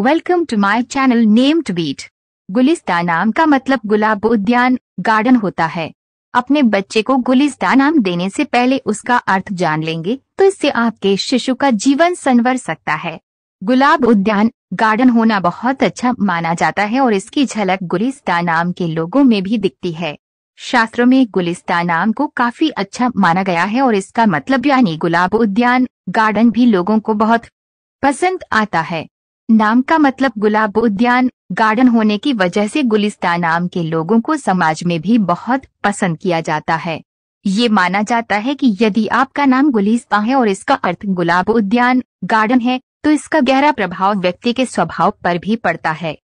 welcome to my channel name to beat Gulista नाम का मतलब गुलाब उद्यान गार्डन होता है अपने बच्चे को गुलिस्ता नाम देने से पहले उसका अर्थ जान लेंगे तो इससे आपके शिशु का जीवन संवर सकता है गुलाब उद्यान गार्डन होना बहुत अच्छा माना जाता है और इसकी झलक गुलिस्ता नाम के लोगों में भी दिखती है शास्त्रों में गुलिस्ता नाम को काफी अच्छा माना गया है और इसका मतलब यानी गुलाब उद्यान गार्डन भी लोगों को बहुत पसंद आता है नाम का मतलब गुलाब उद्यान गार्डन होने की वजह से गुलिस्ता नाम के लोगों को समाज में भी बहुत पसंद किया जाता है ये माना जाता है कि यदि आपका नाम गुलिस्ता है और इसका अर्थ गुलाब उद्यान गार्डन है तो इसका गहरा प्रभाव व्यक्ति के स्वभाव पर भी पड़ता है